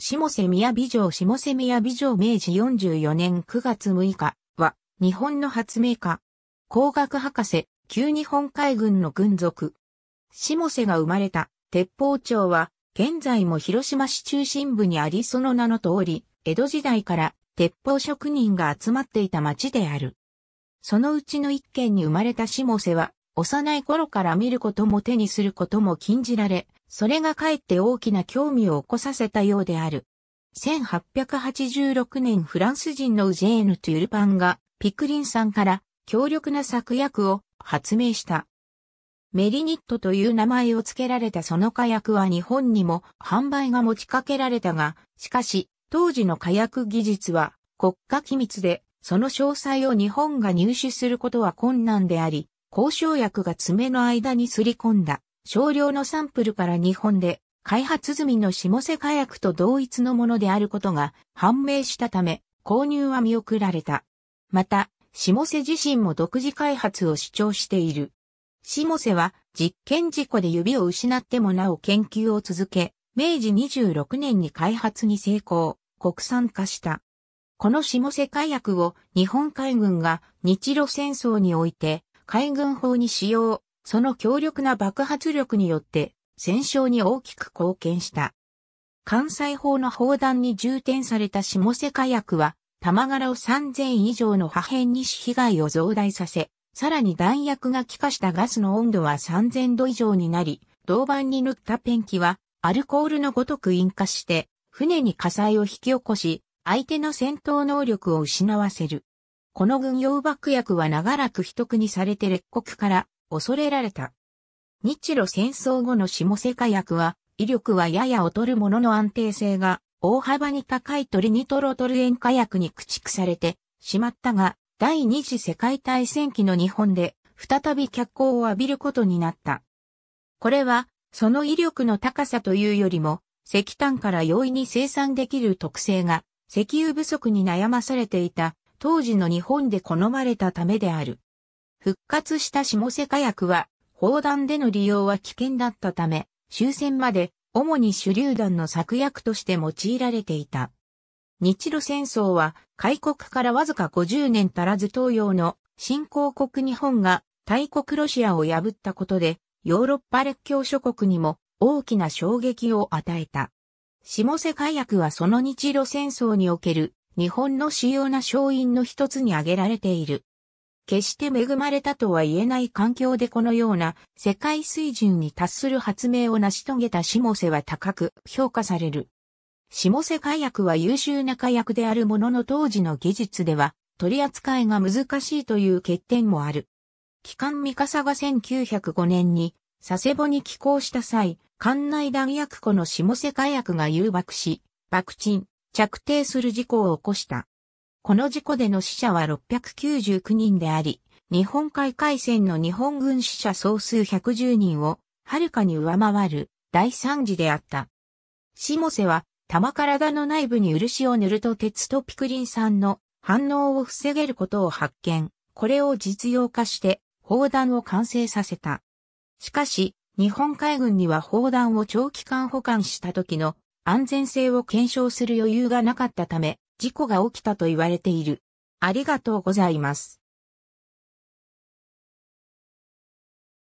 下瀬宮美城下瀬宮美城明治44年9月6日は日本の発明家、工学博士、旧日本海軍の軍属。下瀬が生まれた鉄砲町は現在も広島市中心部にありその名の通り、江戸時代から鉄砲職人が集まっていた町である。そのうちの一軒に生まれた下瀬は幼い頃から見ることも手にすることも禁じられ、それがかえって大きな興味を起こさせたようである。1886年フランス人のジェーヌ・トゥルパンがピクリンさんから強力な作薬を発明した。メリニットという名前を付けられたその火薬は日本にも販売が持ちかけられたが、しかし当時の火薬技術は国家機密で、その詳細を日本が入手することは困難であり、交渉薬が爪の間にすり込んだ少量のサンプルから日本で開発済みの下瀬火薬と同一のものであることが判明したため購入は見送られた。また、下瀬自身も独自開発を主張している。下瀬は実験事故で指を失ってもなお研究を続け、明治26年に開発に成功、国産化した。この下瀬火薬を日本海軍が日露戦争において海軍砲に使用、その強力な爆発力によって戦勝に大きく貢献した。関西砲の砲弾に充填された下瀬火薬は、玉柄を3000以上の破片にし被害を増大させ、さらに弾薬が気化したガスの温度は3000度以上になり、銅板に塗ったペンキはアルコールのごとく引火して、船に火災を引き起こし、相手の戦闘能力を失わせる。この軍用爆薬は長らく秘匿にされて列国から恐れられた。日露戦争後の下世火薬は、威力はやや劣るものの安定性が大幅に高いトリニトロトル塩火薬に駆逐されてしまったが、第二次世界大戦期の日本で再び脚光を浴びることになった。これは、その威力の高さというよりも、石炭から容易に生産できる特性が、石油不足に悩まされていた当時の日本で好まれたためである。復活した下瀬火薬は、砲弾での利用は危険だったため、終戦まで主に手榴弾の策薬として用いられていた。日露戦争は開国からわずか50年足らず東洋の新興国日本が大国ロシアを破ったことでヨーロッパ列強諸国にも大きな衝撃を与えた。下瀬火薬はその日露戦争における日本の主要な勝因の一つに挙げられている。決して恵まれたとは言えない環境でこのような世界水準に達する発明を成し遂げた下瀬は高く評価される。下瀬火薬は優秀な火薬であるものの当時の技術では取り扱いが難しいという欠点もある。機関三笠が1905年に佐世保に寄港した際、館内弾薬庫の下瀬火薬が誘爆し、爆沈。着底する事故を起こした。この事故での死者は699人であり、日本海海戦の日本軍死者総数110人を、はるかに上回る大惨事であった。下瀬は、玉体の内部に漆を塗ると鉄とピクリン酸の反応を防げることを発見。これを実用化して、砲弾を完成させた。しかし、日本海軍には砲弾を長期間保管した時の安全性を検証する余裕がなかったため、事故が起きたと言われている。ありがとうございます。